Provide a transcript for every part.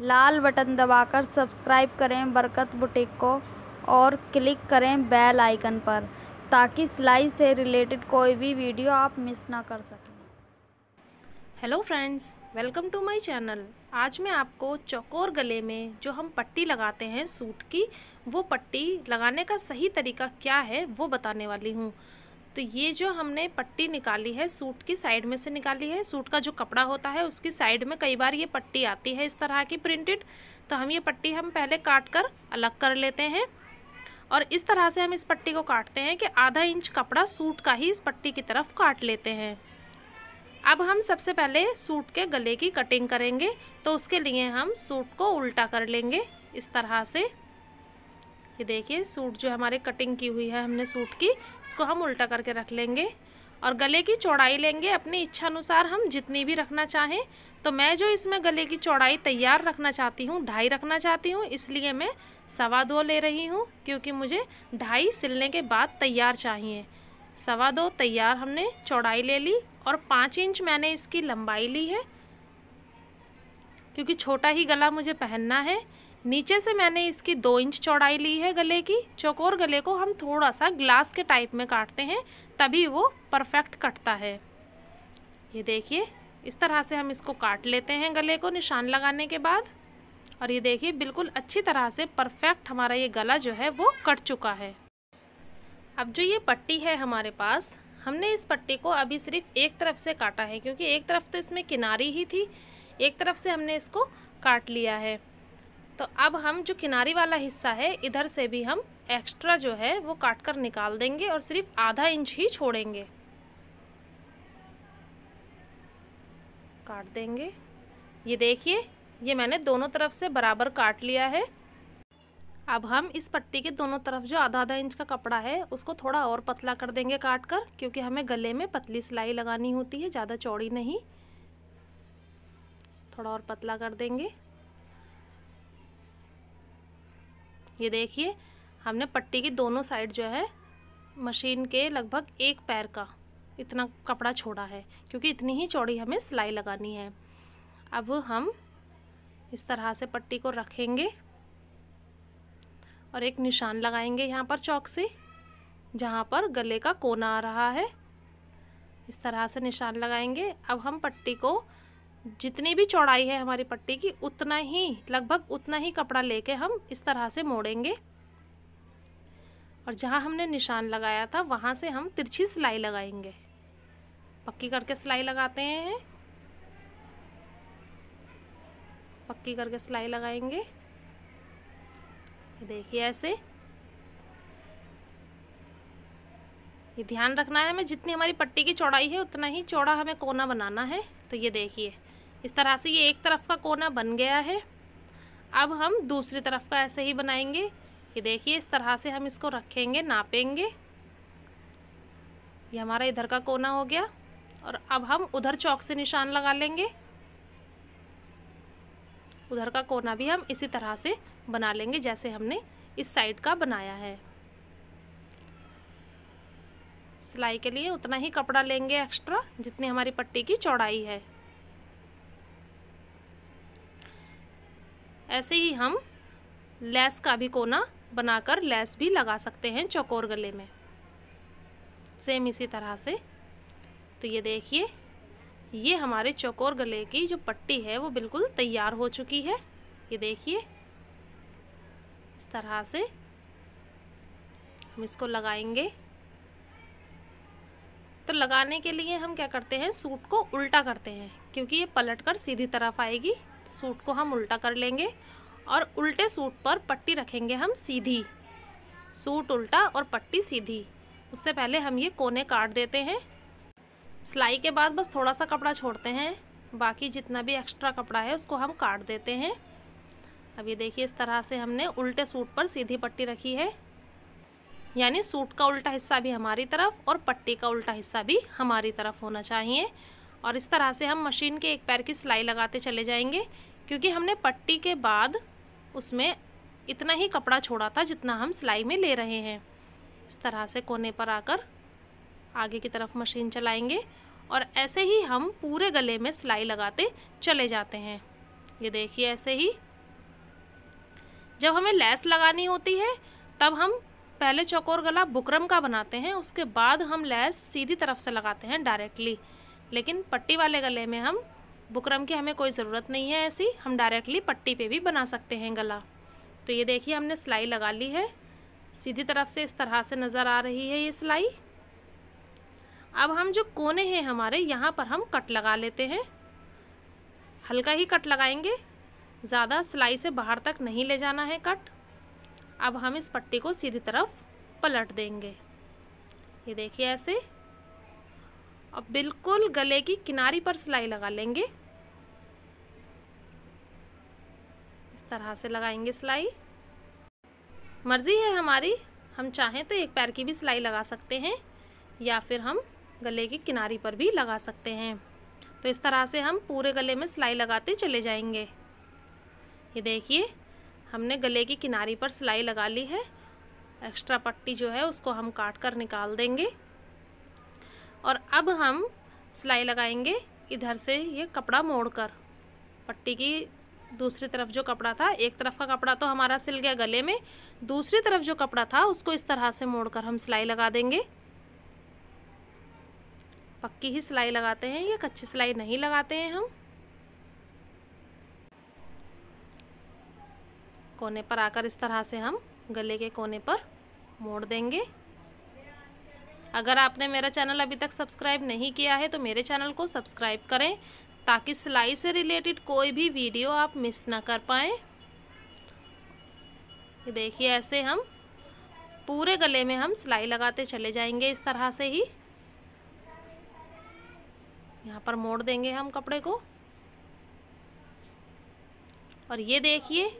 लाल button दबाकर subscribe करें बरकत बुटीक को और क्लिक करें बेल आइकन पर ताकि सिलाई से रिलेटेड कोई भी वीडियो आप मिस ना कर सकें hello friends welcome to my channel आज मैं आपको चौकोर गले में जो हम पट्टी लगाते हैं सूट की वो पट्टी लगाने का सही तरीका क्या है वो बताने वाली हूँ तो ये जो हमने पट्टी निकाली है सूट की साइड में से निकाली है सूट का जो कपड़ा होता है उसकी साइड में कई बार ये पट्टी आती है इस तरह की प्रिंटेड तो हम ये पट्टी हम पहले काट कर अलग कर लेते हैं और इस तरह से हम इस पट्टी को काटते हैं कि आधा इंच कपड़ा सूट का ही इस पट्टी की तरफ काट लेते हैं अब हम सबसे पहले सूट के गले की कटिंग करेंगे तो उसके लिए हम सूट को उल्टा कर लेंगे इस तरह से ये देखिए सूट जो हमारे कटिंग की हुई है हमने सूट की इसको हम उल्टा करके रख लेंगे और गले की चौड़ाई लेंगे अपनी इच्छा अनुसार हम जितनी भी रखना चाहें तो मैं जो इसमें गले की चौड़ाई तैयार रखना चाहती हूँ ढाई रखना चाहती हूँ इसलिए मैं सवा दो ले रही हूँ क्योंकि मुझे ढाई सिलने के बाद तैयार चाहिए सवा दो तैयार हमने चौड़ाई ले ली और पाँच इंच मैंने इसकी लंबाई ली है क्योंकि छोटा ही गला मुझे पहनना है नीचे से मैंने इसकी दो इंच चौड़ाई ली है गले की चौकोर गले को हम थोड़ा सा ग्लास के टाइप में काटते हैं तभी वो परफेक्ट कटता है ये देखिए इस तरह से हम इसको काट लेते हैं गले को निशान लगाने के बाद और ये देखिए बिल्कुल अच्छी तरह से परफेक्ट हमारा ये गला जो है वो कट चुका है अब जो ये पट्टी है हमारे पास हमने इस पट्टी को अभी सिर्फ एक तरफ से काटा है क्योंकि एक तरफ तो इसमें किनारी ही थी एक तरफ से हमने इसको काट लिया है तो अब हम जो किनारी वाला हिस्सा है इधर से भी हम एक्स्ट्रा जो है वो काट कर निकाल देंगे और सिर्फ आधा इंच ही छोड़ेंगे काट देंगे ये देखिए ये मैंने दोनों तरफ से बराबर काट लिया है अब हम इस पट्टी के दोनों तरफ जो आधा आधा इंच का कपड़ा है उसको थोड़ा और पतला कर देंगे काट कर क्योंकि हमें गले में पतली सिलाई लगानी होती है ज़्यादा चौड़ी नहीं थोड़ा और पतला कर देंगे ये देखिए हमने पट्टी की दोनों साइड जो है मशीन के लगभग एक पैर का इतना कपड़ा छोड़ा है क्योंकि इतनी ही चौड़ी हमें सिलाई लगानी है अब हम इस तरह से पट्टी को रखेंगे और एक निशान लगाएंगे यहाँ पर चौक से जहाँ पर गले का कोना आ रहा है इस तरह से निशान लगाएंगे अब हम पट्टी को जितनी भी चौड़ाई है हमारी पट्टी की उतना ही लगभग उतना ही कपड़ा लेके हम इस तरह से मोड़ेंगे और जहाँ हमने निशान लगाया था वहाँ से हम तिरछी सिलाई लगाएंगे पक्की करके सिलाई लगाते हैं पक्की करके सिलाई लगाएंगे देखिए ऐसे ये ध्यान रखना है हमें जितनी हमारी पट्टी की चौड़ाई है उतना ही चौड़ा हमें कोना बनाना है तो ये देखिए इस तरह से ये एक तरफ का कोना बन गया है अब हम दूसरी तरफ का ऐसे ही बनाएंगे ये देखिए इस तरह से हम इसको रखेंगे नापेंगे ये हमारा इधर का कोना हो गया और अब हम उधर चौक से निशान लगा लेंगे उधर का कोना भी हम इसी तरह से बना लेंगे जैसे हमने इस साइड का बनाया है सिलाई के लिए उतना ही कपड़ा लेंगे एक्स्ट्रा जितनी हमारी पट्टी की चौड़ाई है ऐसे ही हम लेस का भी कोना बनाकर लेस भी लगा सकते हैं चौकोर गले में सेम इसी तरह से तो ये देखिए ये हमारे चौकोर गले की जो पट्टी है वो बिल्कुल तैयार हो चुकी है ये देखिए इस तरह से हम इसको लगाएंगे तो लगाने के लिए हम क्या करते हैं सूट को उल्टा करते हैं क्योंकि ये पलटकर सीधी तरफ आएगी सूट को हम उल्टा कर लेंगे और उल्टे सूट पर पट्टी रखेंगे हम सीधी सूट उल्टा और पट्टी सीधी उससे पहले हम ये कोने काट देते हैं सिलाई के बाद बस थोड़ा सा कपड़ा छोड़ते हैं बाकी जितना भी एक्स्ट्रा कपड़ा है उसको हम काट देते हैं अब ये देखिए इस तरह से हमने उल्टे सूट पर सीधी पट्टी रखी है यानी सूट का उल्टा हिस्सा भी हमारी तरफ और पट्टी का उल्टा हिस्सा भी हमारी तरफ होना चाहिए और इस तरह से हम मशीन के एक पैर की सिलाई लगाते चले जाएंगे क्योंकि हमने पट्टी के बाद उसमें इतना ही कपड़ा छोड़ा था जितना हम सिलाई में ले रहे हैं इस तरह से कोने पर आकर आगे की तरफ मशीन चलाएंगे और ऐसे ही हम पूरे गले में सिलाई लगाते चले जाते हैं ये देखिए ऐसे ही जब हमें लैस लगानी होती है तब हम पहले चौकोर गला बुकरम का बनाते हैं उसके बाद हम लैस सीधी तरफ से लगाते हैं डायरेक्टली लेकिन पट्टी वाले गले में हम बुकरम की हमें कोई ज़रूरत नहीं है ऐसी हम डायरेक्टली पट्टी पे भी बना सकते हैं गला तो ये देखिए हमने सिलाई लगा ली है सीधी तरफ से इस तरह से नज़र आ रही है ये सिलाई अब हम जो कोने हैं हमारे यहाँ पर हम कट लगा लेते हैं हल्का ही कट लगाएंगे ज़्यादा सिलाई से बाहर तक नहीं ले जाना है कट अब हम इस पट्टी को सीधी तरफ पलट देंगे ये देखिए ऐसे और बिल्कुल गले की किनारी पर सिलाई लगा लेंगे इस तरह से लगाएंगे सिलाई मर्ज़ी है हमारी हम चाहें तो एक पैर की भी सिलाई लगा सकते हैं या फिर हम गले की किनारी पर भी लगा सकते हैं तो इस तरह से हम पूरे गले में सिलाई लगाते चले जाएंगे ये देखिए हमने गले की किनारी पर सिलाई लगा ली है एक्स्ट्रा पट्टी जो है उसको हम काट कर निकाल देंगे और अब हम सिलाई लगाएंगे इधर से ये कपड़ा मोड़कर पट्टी की दूसरी तरफ जो कपड़ा था एक तरफ का कपड़ा तो हमारा सिल गया गले में दूसरी तरफ जो कपड़ा था उसको इस तरह से मोड़कर हम सिलाई लगा देंगे पक्की ही सिलाई लगाते हैं ये कच्ची सिलाई नहीं लगाते हैं हम कोने पर आकर इस तरह से हम गले के कोने पर मोड़ देंगे अगर आपने मेरा चैनल अभी तक सब्सक्राइब नहीं किया है तो मेरे चैनल को सब्सक्राइब करें ताकि सिलाई से रिलेटेड कोई भी वीडियो आप मिस ना कर पाएँ देखिए ऐसे हम पूरे गले में हम सिलाई लगाते चले जाएंगे इस तरह से ही यहाँ पर मोड़ देंगे हम कपड़े को और ये देखिए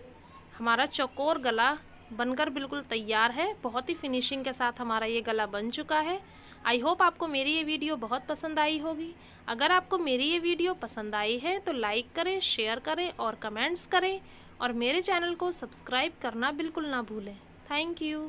हमारा चकोर गला बनकर बिल्कुल तैयार है बहुत ही फिनिशिंग के साथ हमारा ये गला बन चुका है आई होप आपको मेरी ये वीडियो बहुत पसंद आई होगी अगर आपको मेरी ये वीडियो पसंद आई है तो लाइक करें शेयर करें और कमेंट्स करें और मेरे चैनल को सब्सक्राइब करना बिल्कुल ना भूलें थैंक यू